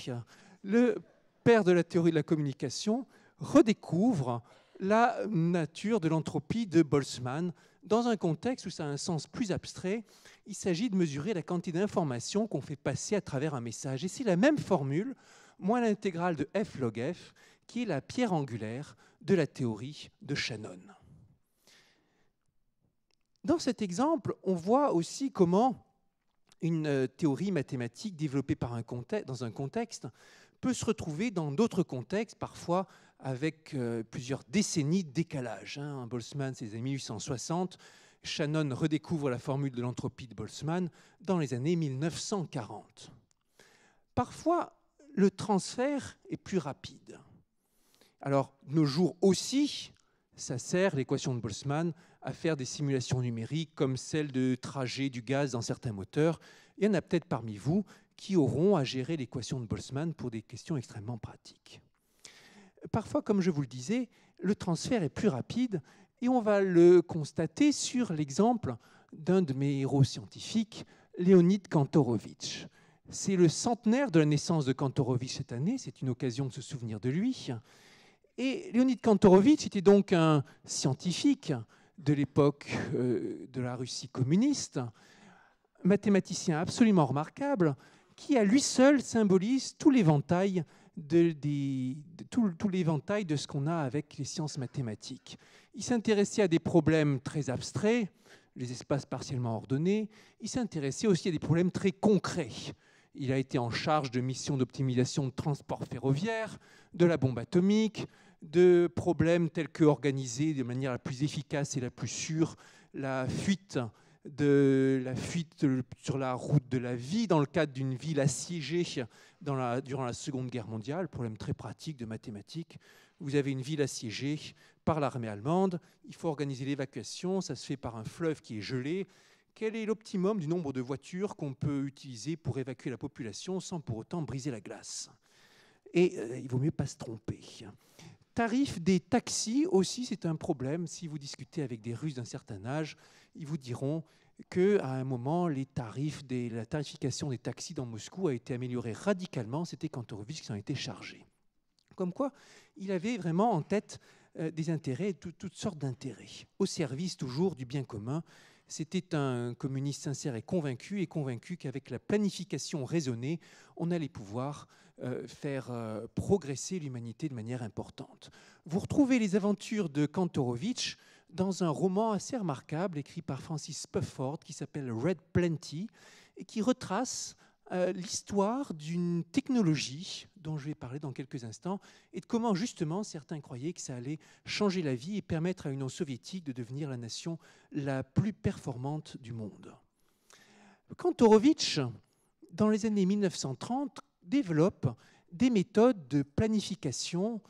Le père de la théorie de la communication redécouvre la nature de l'entropie de Boltzmann dans un contexte où ça a un sens plus abstrait. Il s'agit de mesurer la quantité d'informations qu'on fait passer à travers un message. Et c'est la même formule, moins l'intégrale de f log f, qui est la pierre angulaire de la théorie de Shannon. Dans cet exemple, on voit aussi comment une euh, théorie mathématique développée dans un contexte peut se retrouver dans d'autres contextes, parfois avec euh, plusieurs décennies de décalage. Hein. Boltzmann, c'est les années 1860. Shannon redécouvre la formule de l'entropie de Boltzmann dans les années 1940. Parfois, le transfert est plus rapide. Alors, nos jours aussi, ça sert, l'équation de Boltzmann, à faire des simulations numériques comme celle de trajet du gaz dans certains moteurs. Il y en a peut-être parmi vous qui auront à gérer l'équation de Boltzmann pour des questions extrêmement pratiques. Parfois, comme je vous le disais, le transfert est plus rapide et on va le constater sur l'exemple d'un de mes héros scientifiques, Leonid Kantorovitch. C'est le centenaire de la naissance de Kantorovitch cette année, c'est une occasion de se souvenir de lui. Et Leonid Kantorovitch était donc un scientifique de l'époque euh, de la Russie communiste, mathématicien absolument remarquable, qui à lui seul symbolise tout l'éventail de, l'éventail de ce qu'on a avec les sciences mathématiques. Il s'intéressait à des problèmes très abstraits, les espaces partiellement ordonnés. Il s'intéressait aussi à des problèmes très concrets. Il a été en charge de missions d'optimisation de transport ferroviaire, de la bombe atomique, de problèmes tels que organiser de manière la plus efficace et la plus sûre la fuite sur la route de la vie dans le cadre d'une ville assiégée durant la Seconde Guerre mondiale, problème très pratique de mathématiques. Vous avez une ville assiégée par l'armée allemande, il faut organiser l'évacuation, ça se fait par un fleuve qui est gelé. Quel est l'optimum du nombre de voitures qu'on peut utiliser pour évacuer la population sans pour autant briser la glace Et euh, il vaut mieux pas se tromper. Tarif des taxis aussi, c'est un problème. Si vous discutez avec des Russes d'un certain âge, ils vous diront qu'à un moment, les tarifs la tarification des taxis dans Moscou a été améliorée radicalement. C'était Kantorovitch qui s'en été chargé. Comme quoi, il avait vraiment en tête euh, des intérêts, toutes sortes d'intérêts, au service toujours du bien commun c'était un communiste sincère et convaincu, et convaincu qu'avec la planification raisonnée, on allait pouvoir euh, faire euh, progresser l'humanité de manière importante. Vous retrouvez les aventures de Kantorowicz dans un roman assez remarquable écrit par Francis Pufford qui s'appelle Red Plenty et qui retrace euh, l'histoire d'une technologie dont je vais parler dans quelques instants et de comment justement certains croyaient que ça allait changer la vie et permettre à l'Union soviétique de devenir la nation la plus performante du monde. Kantorowicz, dans les années 1930, développe des méthodes de planification,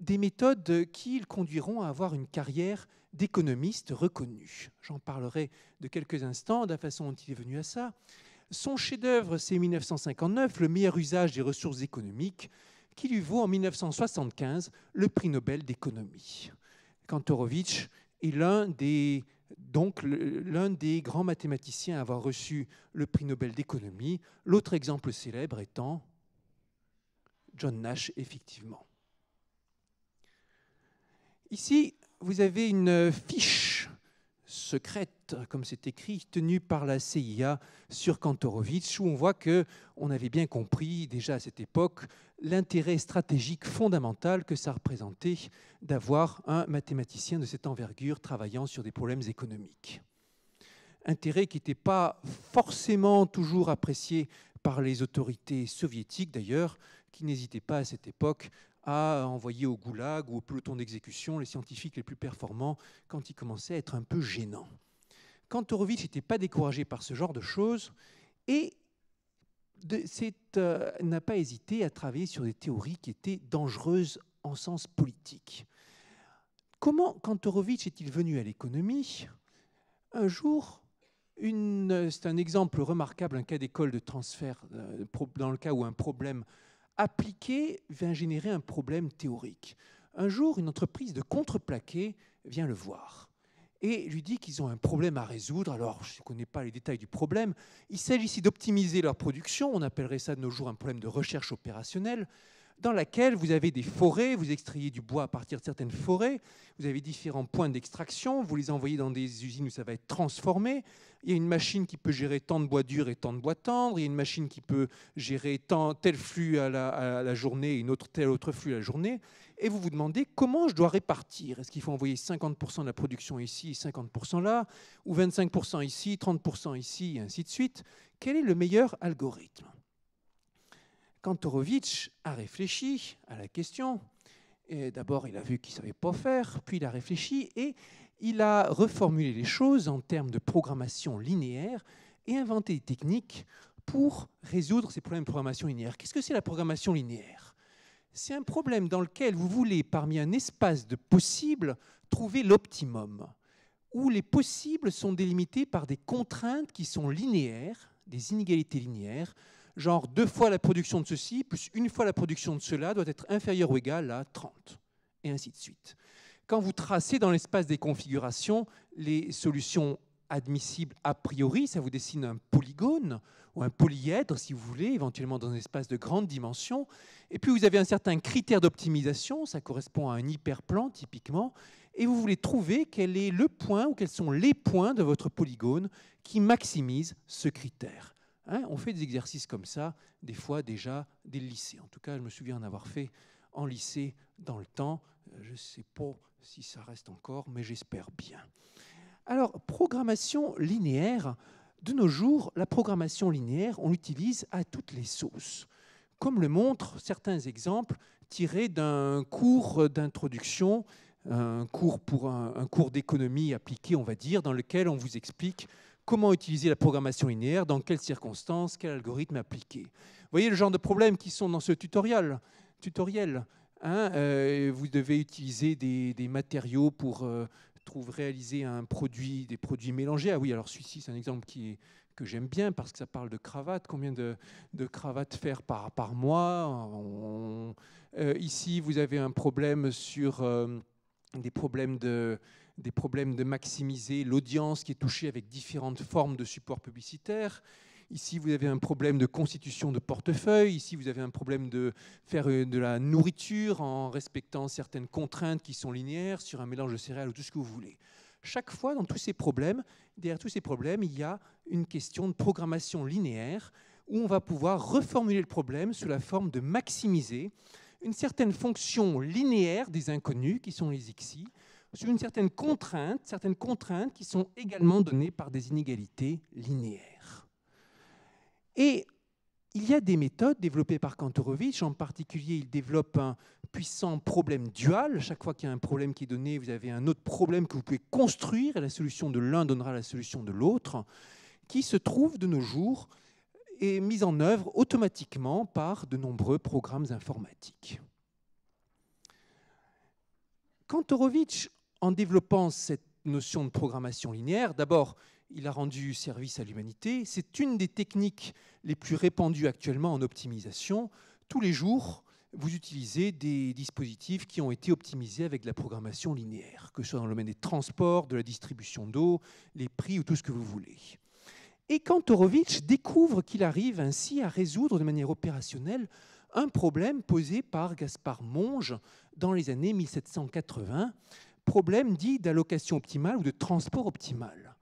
des méthodes qui le conduiront à avoir une carrière d'économiste reconnue. J'en parlerai de quelques instants, de la façon dont il est venu à ça. Son chef-d'œuvre, c'est 1959, Le meilleur usage des ressources économiques, qui lui vaut en 1975 le prix Nobel d'économie. Kantorowicz est l'un des, donc, l'un des grands mathématiciens à avoir reçu le prix Nobel d'économie, l'autre exemple célèbre étant John Nash, effectivement. Ici, vous avez une fiche secrète, comme c'est écrit, tenue par la CIA sur Kantorowicz, où on voit que on avait bien compris déjà à cette époque l'intérêt stratégique fondamental que ça représentait d'avoir un mathématicien de cette envergure travaillant sur des problèmes économiques. Intérêt qui n'était pas forcément toujours apprécié par les autorités soviétiques d'ailleurs, qui n'hésitaient pas à cette époque à envoyer au goulag ou au peloton d'exécution les scientifiques les plus performants quand ils commençaient à être un peu gênant. Kantorovich n'était pas découragé par ce genre de choses et euh, n'a pas hésité à travailler sur des théories qui étaient dangereuses en sens politique. Comment Kantorowicz est-il venu à l'économie Un jour, c'est un exemple remarquable, un cas d'école de transfert, euh, dans le cas où un problème Appliqué vient générer un problème théorique. Un jour, une entreprise de contreplaqué vient le voir et lui dit qu'ils ont un problème à résoudre. Alors, je ne connais pas les détails du problème. Il s'agit ici d'optimiser leur production. On appellerait ça de nos jours un problème de recherche opérationnelle dans laquelle vous avez des forêts, vous extrayez du bois à partir de certaines forêts, vous avez différents points d'extraction, vous les envoyez dans des usines où ça va être transformé. Il y a une machine qui peut gérer tant de bois dur et tant de bois tendre, il y a une machine qui peut gérer tant, tel flux à la, journée et une autre, tel autre flux à la journée. Et vous vous demandez comment je dois répartir. Est-ce qu'il faut envoyer 50% de la production ici et 50% là, ou 25% ici, 30% ici, et ainsi de suite Quel est le meilleur algorithme Kantorowicz a réfléchi à la question, d'abord il a vu qu'il ne savait pas faire, puis il a réfléchi et il a reformulé les choses en termes de programmation linéaire et inventé des techniques pour résoudre ces problèmes de programmation linéaire. Qu'est-ce que c'est la programmation linéaire C'est un problème dans lequel vous voulez, parmi un espace de possibles, trouver l'optimum, où les possibles sont délimités par des contraintes qui sont linéaires, des inégalités linéaires, genre deux fois la production de ceci, plus une fois la production de cela, doit être inférieure ou égale à 30, et ainsi de suite. Quand vous tracez dans l'espace des configurations les solutions admissibles a priori, ça vous dessine un polygone ou un polyèdre, si vous voulez, éventuellement dans un espace de grande dimension. Et puis vous avez un certain critère d'optimisation, ça correspond à un hyperplan typiquement, et vous voulez trouver quel est le point ou quels sont les points de votre polygone qui maximisent ce critère. Hein, on fait des exercices comme ça, des fois déjà des lycées. En tout cas, je me souviens en avoir fait en lycée dans le temps. Euh, je ne sais pas si ça reste encore, mais j'espère bien. Alors, programmation linéaire. De nos jours, la programmation linéaire, on l'utilise à toutes les sauces, comme le montrent certains exemples tirés d'un cours d'introduction, un cours pour un cours d'économie appliquée, on va dire, dans lequel on vous explique comment utiliser la programmation linéaire, dans quelles circonstances, quel algorithme appliquer. Vous voyez le genre de problèmes qui sont dans ce tutoriel. tutoriel hein, euh, vous devez utiliser des, matériaux pour euh, trouver, réaliser un produit, des produits mélangés. Ah oui, alors celui-ci, c'est un exemple qui que j'aime bien parce que ça parle de cravates. Combien de, cravates faire par, par mois euh, Ici, vous avez un problème sur des problèmes de des problèmes de maximiser l'audience qui est touchée avec différentes formes de supports publicitaires. Ici, vous avez un problème de constitution de portefeuille. Ici, vous avez un problème de faire euh, de la nourriture en respectant certaines contraintes qui sont linéaires sur un mélange de céréales ou tout ce que vous voulez. Chaque fois, dans tous ces problèmes, derrière tous ces problèmes, il y a une question de programmation linéaire où on va pouvoir reformuler le problème sous la forme de maximiser une certaine fonction linéaire des inconnus qui sont les xi sur une certaine contrainte, certaines contraintes qui sont également données par des inégalités linéaires. Et il y a des méthodes développées par Kantorowicz, en particulier il développe un puissant problème dual, chaque fois qu'il y a un problème qui est donné, vous avez un autre problème que vous pouvez construire, et la solution de l'un donnera la solution de l'autre, qui se trouve de nos jours et mise en œuvre automatiquement par de nombreux programmes informatiques. Kantorowicz en développant cette notion de programmation linéaire, d'abord, il a rendu service à l'humanité. C'est une des techniques les plus répandues actuellement en optimisation. Tous les jours, vous utilisez des dispositifs qui ont été optimisés avec la programmation linéaire, que ce soit dans le domaine des transports, de la distribution d'eau, les prix ou tout ce que vous voulez. Et Kantorowicz découvre qu'il arrive ainsi à résoudre de manière opérationnelle un problème posé par Gaspard Monge dans les années 1780 problème dit d'allocation optimale ou de transport optimal.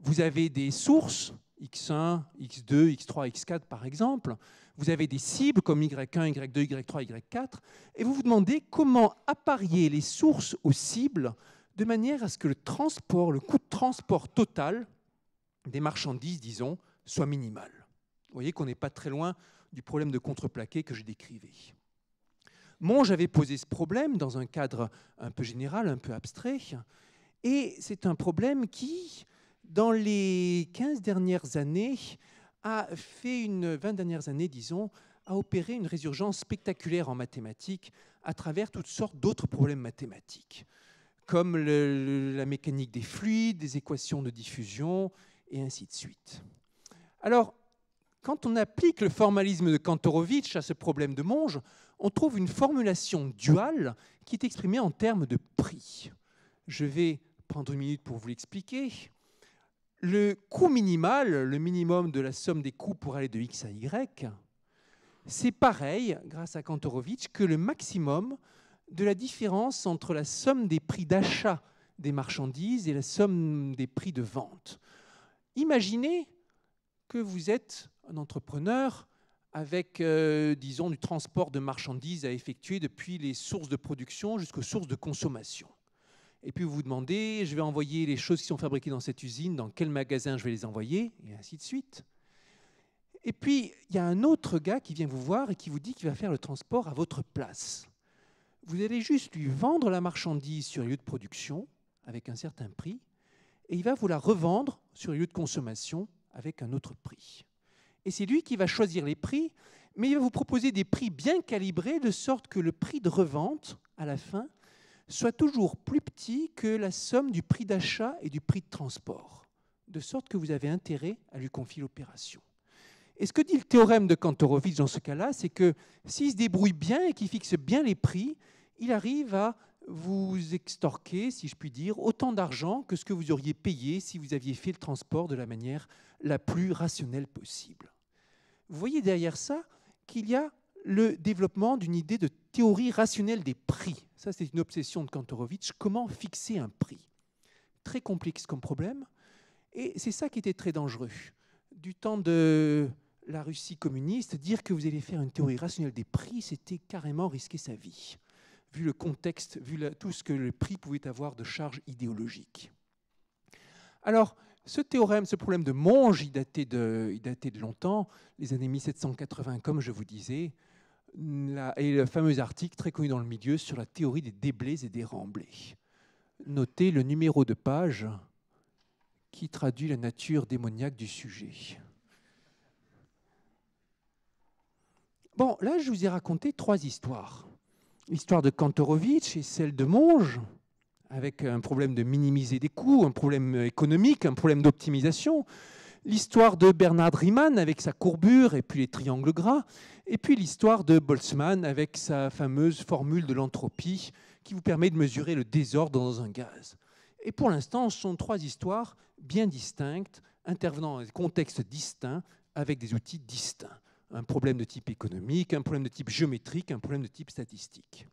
Vous avez des sources, X1, X2, X3, X4 par exemple, vous avez des cibles comme Y1, Y2, Y3, Y4, et vous vous demandez comment apparier les sources aux cibles de manière à ce que le transport, le coût de transport total des marchandises, disons, soit minimal. Vous voyez qu'on n'est pas très loin du problème de contreplaqué que je décrivais. Monge avait posé ce problème dans un cadre un peu général, un peu abstrait, et c'est un problème qui, dans les 15 dernières années, a fait une 20 dernières années, disons, a opéré une résurgence spectaculaire en mathématiques à travers toutes sortes d'autres problèmes mathématiques, comme la mécanique des fluides, des équations de diffusion, et ainsi de suite. Alors, quand on applique le formalisme de Kantorowicz à ce problème de Monge, on trouve une formulation duale qui est exprimée en termes de prix. Je vais prendre une minute pour vous l'expliquer. Le coût minimal, le minimum de la somme des coûts pour aller de x à y, c'est pareil, grâce à Kantorowicz, que le maximum de la différence entre la somme des prix d'achat des marchandises et la somme des prix de vente. Imaginez que vous êtes un entrepreneur avec, euh, disons, du transport de marchandises à effectuer depuis les sources de production jusqu'aux sources de consommation. Et puis vous vous demandez, je vais envoyer les choses qui sont fabriquées dans cette usine, dans quel magasin je vais les envoyer, et ainsi de suite. Et puis, il y a un autre gars qui vient vous voir et qui vous dit qu'il va faire le transport à votre place. Vous allez juste lui vendre la marchandise sur lieu de production avec un certain prix, et il va vous la revendre sur lieu de consommation avec un autre prix et c'est lui qui va choisir les prix, mais il va vous proposer des prix bien calibrés de sorte que le prix de revente, à la fin, soit toujours plus petit que la somme du prix d'achat et du prix de transport, de sorte que vous avez intérêt à lui confier l'opération. Et ce que dit le théorème de Kantorowicz dans ce cas-là, c'est que s'il se débrouille bien et qu'il fixe bien les prix, il arrive à vous extorquer, si je puis dire, autant d'argent que ce que vous auriez payé si vous aviez fait le transport de la manière la plus rationnelle possible vous voyez derrière ça qu'il y a le développement d'une idée de théorie rationnelle des prix. Ça, c'est une obsession de Kantorowicz. Comment fixer un prix Très complexe comme problème. Et c'est ça qui était très dangereux. Du temps de la Russie communiste, dire que vous allez faire une théorie rationnelle des prix, c'était carrément risquer sa vie, vu le contexte, vu tout ce que le prix pouvait avoir de charge idéologique. Alors, ce théorème, ce problème de Monge, il datait de, longtemps, les années 1780, comme je vous disais, et le fameux article très connu dans le milieu sur la théorie des déblés et des remblés. Notez le numéro de page qui traduit la nature démoniaque du sujet. Bon, là, je vous ai raconté trois histoires. L'histoire de Kantorowicz et celle de Monge, avec un problème de minimiser des coûts, un problème économique, un problème d'optimisation. L'histoire de Bernard Riemann avec sa courbure et puis les triangles gras. Et puis l'histoire de Boltzmann avec sa fameuse formule de l'entropie qui vous permet de mesurer le désordre dans un gaz. Et pour l'instant, ce sont trois histoires bien distinctes, intervenant dans des contextes distincts, avec des outils distincts. Un problème de type économique, un problème de type géométrique, un problème de type statistique.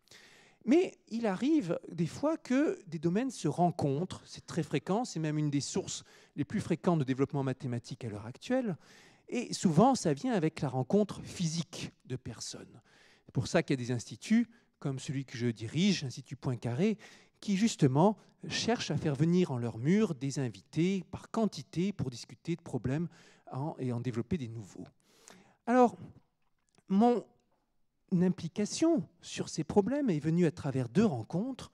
Mais il arrive des fois que des domaines se rencontrent, c'est très fréquent, c'est même une des sources les plus fréquentes de développement mathématique à l'heure actuelle, et souvent ça vient avec la rencontre physique de personnes. C'est pour ça qu'il y a des instituts, comme celui que je dirige, l'Institut Poincaré, qui justement cherchent à faire venir en leur mur des invités par quantité pour discuter de problèmes et en développer des nouveaux. Alors, mon implication sur ces problèmes est venue à travers deux rencontres.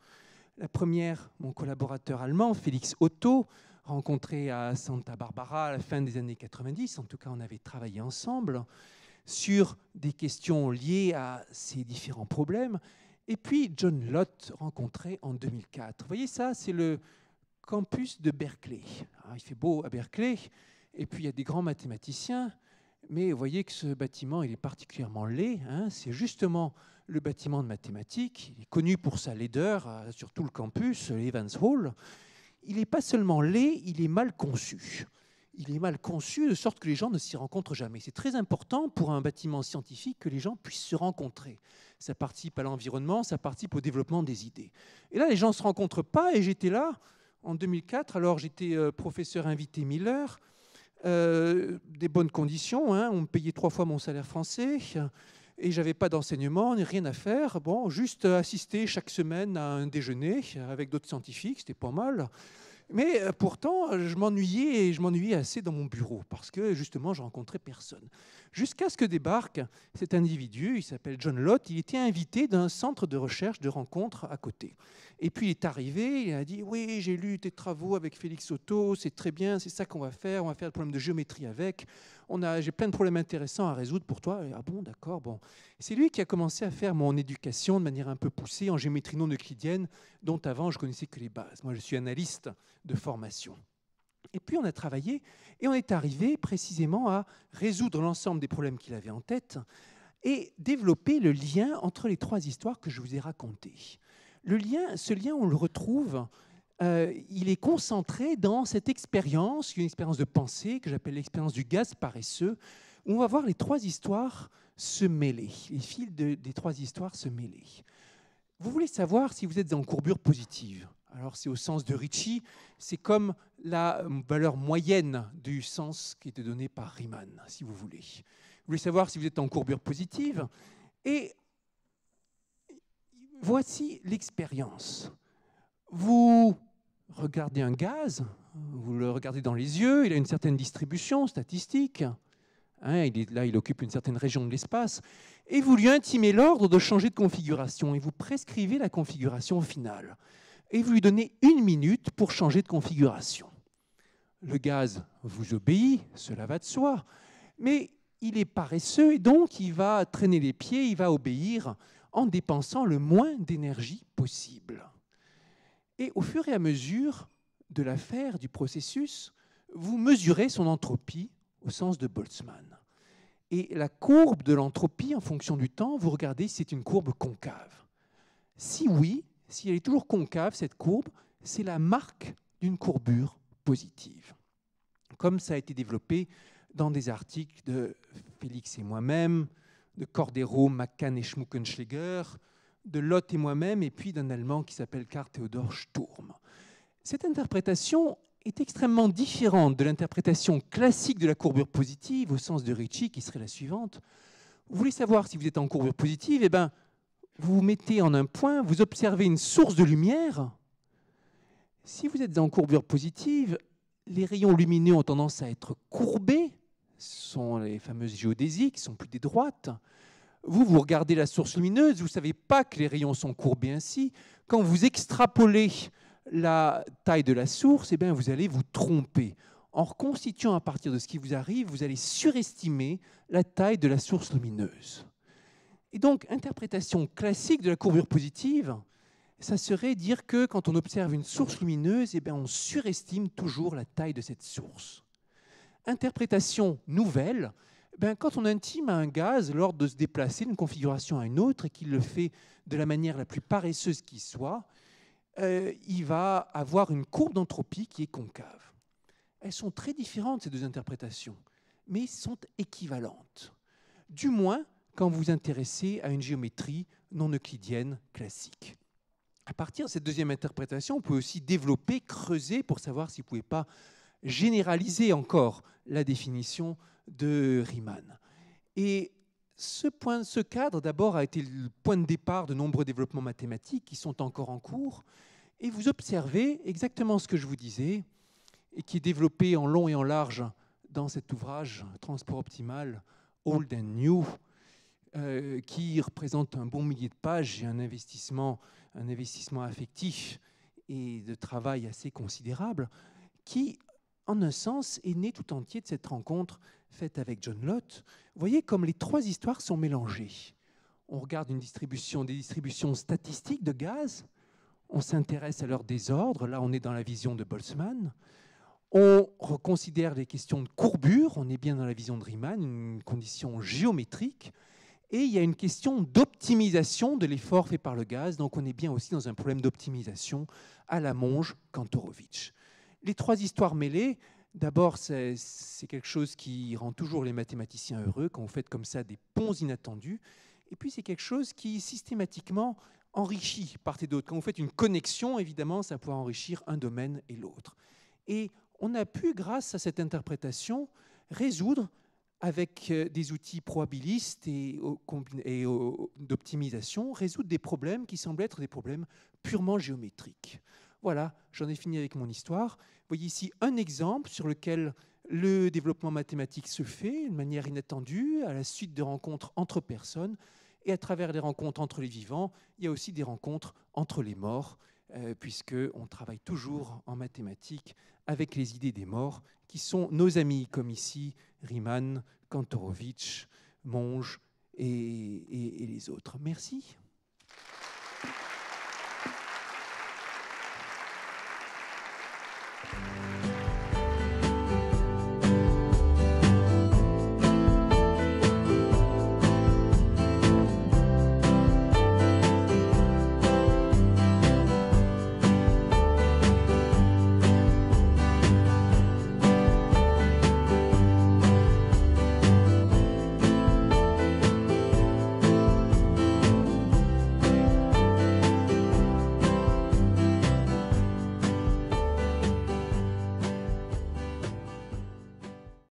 La première, mon collaborateur allemand, Félix Otto, rencontré à Santa Barbara à la fin des années 90, en tout cas on avait travaillé ensemble, sur des questions liées à ces différents problèmes. Et puis John Lott, rencontré en 2004. Vous voyez ça, c'est le campus de Berkeley. il fait beau à Berkeley, et puis il y a des grands mathématiciens, mais vous voyez que ce bâtiment, il est particulièrement laid. Hein. c'est justement le bâtiment de mathématiques. Il est connu pour sa laideur euh, sur tout le campus, l'Evans euh, Hall. Il n'est pas seulement laid, il est mal conçu. Il est mal conçu de sorte que les gens ne s'y rencontrent jamais. C'est très important pour un bâtiment scientifique que les gens puissent se rencontrer. Ça participe à l'environnement, ça participe au développement des idées. Et là, les gens ne se rencontrent pas. Et j'étais là en 2004, alors j'étais euh, professeur invité Miller euh, des bonnes conditions. Hein. On me payait trois fois mon salaire français et j'avais pas d'enseignement, rien à faire. Bon, juste assister chaque semaine à un déjeuner avec d'autres scientifiques, c'était pas mal. Mais euh, pourtant, je m'ennuyais et je m'ennuyais assez dans mon bureau parce que justement, je rencontrais personne. Jusqu'à ce que débarque cet individu, il s'appelle John Lott, il était invité d'un centre de recherche de rencontres à côté. Et puis il est arrivé, il a dit Oui, j'ai lu tes travaux avec Félix Otto, c'est très bien, c'est ça qu'on va faire, on va faire le problème de géométrie avec, on a, j'ai plein de problèmes intéressants à résoudre pour toi. ah bon, d'accord, bon. C'est lui qui a commencé à faire mon éducation de manière un peu poussée en géométrie non euclidienne, dont avant je connaissais que les bases. Moi, je suis analyste de formation. Et puis on a travaillé et on est arrivé précisément à résoudre l'ensemble des problèmes qu'il avait en tête et développer le lien entre les trois histoires que je vous ai racontées. Le lien, ce lien, on le retrouve euh, il est concentré dans cette expérience, une expérience de pensée que j'appelle l'expérience du gaz paresseux, où on va voir les trois histoires se mêler, les fils des trois histoires se mêler. Vous voulez savoir si vous êtes en courbure positive. Alors c'est au sens de Ricci, c'est comme la valeur moyenne du sens qui était donnée par Riemann, si vous voulez. Vous voulez savoir si vous êtes en courbure positive. Et voici l'expérience. Vous regardez un gaz, vous le regardez dans les yeux, il a une certaine distribution statistique. Hein, il là, il occupe une certaine région de l'espace. Et vous lui intimez l'ordre de changer de configuration et vous prescrivez la configuration finale. Et vous lui donnez une minute pour changer de configuration. Le gaz vous obéit, cela va de soi. Mais il est paresseux et donc il va traîner les pieds, il va obéir en dépensant le moins d'énergie possible. Et au fur et à mesure de l'affaire, du processus, vous mesurez son entropie au sens de Boltzmann. Et la courbe de l'entropie en fonction du temps, vous regardez si c'est une courbe concave. Si oui, si elle est toujours concave, cette courbe, c'est la marque d'une courbure positive. Comme ça a été développé dans des articles de Félix et moi-même, de Cordero, McCann et Schmuckenschläger, de Lotte et moi-même, et puis d'un Allemand qui s'appelle Karl Theodor Sturm. Cette interprétation est extrêmement différente de l'interprétation classique de la courbure positive au sens de Ricci, qui serait la suivante. Vous voulez savoir si vous êtes en courbure positive Eh bien, vous vous mettez en un point, vous observez une source de lumière. Si vous êtes en courbure positive, les rayons lumineux ont tendance à être courbés, ce sont les fameuses géodésies qui sont plus des droites. Vous, vous regardez la source lumineuse, vous ne savez pas que les rayons sont courbés ainsi. Quand vous extrapolez la taille de la source, et eh bien, vous allez vous tromper. En reconstituant à partir de ce qui vous arrive, vous allez surestimer la taille de la source lumineuse. Et donc, interprétation classique de la courbure positive, ça serait dire que quand on observe une source lumineuse, et eh bien, on surestime toujours la taille de cette source. Interprétation nouvelle, ben, quand on intime à un gaz lors de se déplacer d'une configuration à une autre et qu'il le fait de la manière la plus paresseuse qui soit, euh, il va avoir une courbe d'entropie qui est concave. Elles sont très différentes, ces deux interprétations, mais sont équivalentes. Du moins quand vous vous intéressez à une géométrie non euclidienne classique. À partir de cette deuxième interprétation, on peut aussi développer, creuser pour savoir si vous ne pouvez pas généraliser encore la définition de Riemann. Et ce, point, ce cadre, d'abord, a été le point de départ de nombreux développements mathématiques qui sont encore en cours. Et vous observez exactement ce que je vous disais, et qui est développé en long et en large dans cet ouvrage, Transport optimal, Old and New, euh, qui représente un bon millier de pages et un investissement, un investissement affectif et de travail assez considérable, qui, en un sens, est né tout entier de cette rencontre faite avec John Lott. voyez comme les trois histoires sont mélangées. On regarde une distribution, des distributions statistiques de gaz, on s'intéresse à leur désordre, là on est dans la vision de Boltzmann, on reconsidère les questions de courbure, on est bien dans la vision de Riemann, une condition géométrique, et il y a une question d'optimisation de l'effort fait par le gaz, donc on est bien aussi dans un problème d'optimisation à la monge Kantorowicz. Les trois histoires mêlées, D'abord, c'est quelque chose qui rend toujours les mathématiciens heureux quand vous faites comme ça des ponts inattendus. Et puis, c'est quelque chose qui systématiquement enrichit part et d'autre. Quand vous faites une connexion, évidemment, ça peut enrichir un domaine et l'autre. Et on a pu, grâce à cette interprétation, résoudre avec euh, des outils probabilistes et d'optimisation, résoudre des problèmes qui semblent être des problèmes purement géométriques voilà, j'en ai fini avec mon histoire. Vous voyez ici un exemple sur lequel le développement mathématique se fait d'une manière inattendue, à la suite de rencontres entre personnes. Et à travers les rencontres entre les vivants, il y a aussi des rencontres entre les morts, euh, puisqu'on travaille toujours en mathématiques avec les idées des morts, qui sont nos amis, comme ici Riemann, Kantorowicz, Monge et les autres. Merci.